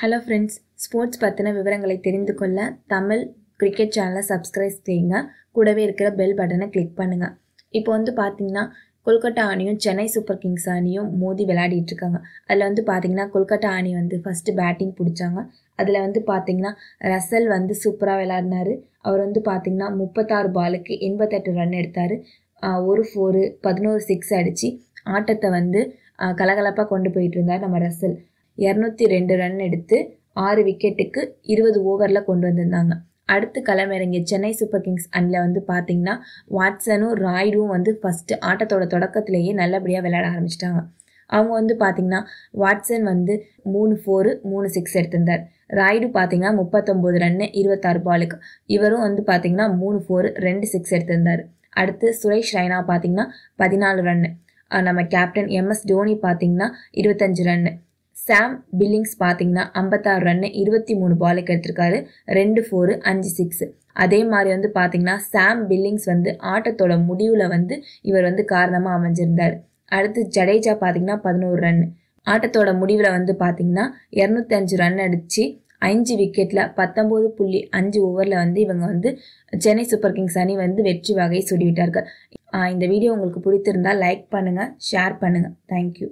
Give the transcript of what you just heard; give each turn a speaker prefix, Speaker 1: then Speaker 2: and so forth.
Speaker 1: hello friends sports பற்றின விவரங்களை தெரிந்து கொள்ள தமிழ் கிரிக்கெட் சேனலை சப்ஸ்கிரைப் செய்யுங்க கூடவே இருக்கிற பெல் பட்டனை கிளிக் பண்ணுங்கள் இப்போ வந்து பார்த்தீங்கன்னா கொல்கட்டா அணியும் சென்னை சூப்பர் கிங்ஸ் அணியும் மோதி விளையாடிட்டு இருக்காங்க அதில் வந்து பார்த்தீங்கன்னா கொல்கட்டா அணி வந்து ஃபஸ்ட்டு பேட்டிங் பிடிச்சாங்க அதில் வந்து பார்த்தீங்கன்னா ரசல் வந்து சூப்பராக விளையாடினார் அவர் வந்து பார்த்தீங்கன்னா முப்பத்தாறு பாலுக்கு எண்பத்தெட்டு ரன் எடுத்தார் ஒரு ஃபோரு பதினோரு சிக்ஸ் அடித்து ஆட்டத்தை வந்து கலகலப்பாக கொண்டு போயிட்டு இருந்தார் நம்ம ரசல் இரநூத்தி ரெண்டு ரன் எடுத்து ஆறு விக்கெட்டுக்கு இருபது ஓவரில் கொண்டு வந்திருந்தாங்க அடுத்து களம் இறங்கிய சென்னை சூப்பர் கிங்ஸ் அணியில் வந்து பார்த்தீங்கன்னா வாட்ஸனும் ராய்டும் வந்து ஃபஸ்ட்டு ஆட்டத்தோட தொடக்கத்திலேயே நல்லபடியாக விளையாட ஆரம்பிச்சிட்டாங்க அவங்க வந்து பார்த்தீங்கன்னா வாட்ஸன் வந்து மூணு ஃபோரு மூணு சிக்ஸ் எடுத்திருந்தார் ராய்டு பார்த்தீங்கன்னா முப்பத்தொம்போது ரன்னு இருபத்தாறு பாலுக்கு இவரும் வந்து பார்த்தீங்கன்னா மூணு ஃபோரு ரெண்டு சிக்ஸ் எடுத்திருந்தார் அடுத்து சுரேஷ் ரைனா பார்த்தீங்கன்னா பதினாலு ரன்னு நம்ம கேப்டன் எம்எஸ் தோனி பார்த்திங்கன்னா இருபத்தஞ்சு ரன்னு சாம் பில்லிங்ஸ் பார்த்தீங்கன்னா ஐம்பத்தாறு ரன்னு இருபத்தி மூணு பாலுக்கு எடுத்திருக்காரு ரெண்டு ஃபோரு அஞ்சு சிக்ஸு அதே மாதிரி வந்து பார்த்தீங்கன்னா சாம் பில்லிங்ஸ் வந்து ஆட்டத்தோட முடிவில் வந்து இவர் வந்து காரணமாக அமைஞ்சிருந்தார் அடுத்து ஜடேஜா பார்த்தீங்கன்னா பதினோரு ரன் ஆட்டத்தோட முடிவில் வந்து பார்த்தீங்கன்னா இரநூத்தஞ்சு ரன் அடித்து அஞ்சு விக்கெட்டில் பத்தொம்போது புள்ளி அஞ்சு ஓவரில் வந்து இவங்க வந்து சென்னை சூப்பர் கிங்ஸ் அணி வந்து வெற்றி வகையை சுடிவிட்டார்கள் இந்த வீடியோ உங்களுக்கு பிடித்திருந்தால் லைக் பண்ணுங்கள் ஷேர் பண்ணுங்கள் தேங்க்யூ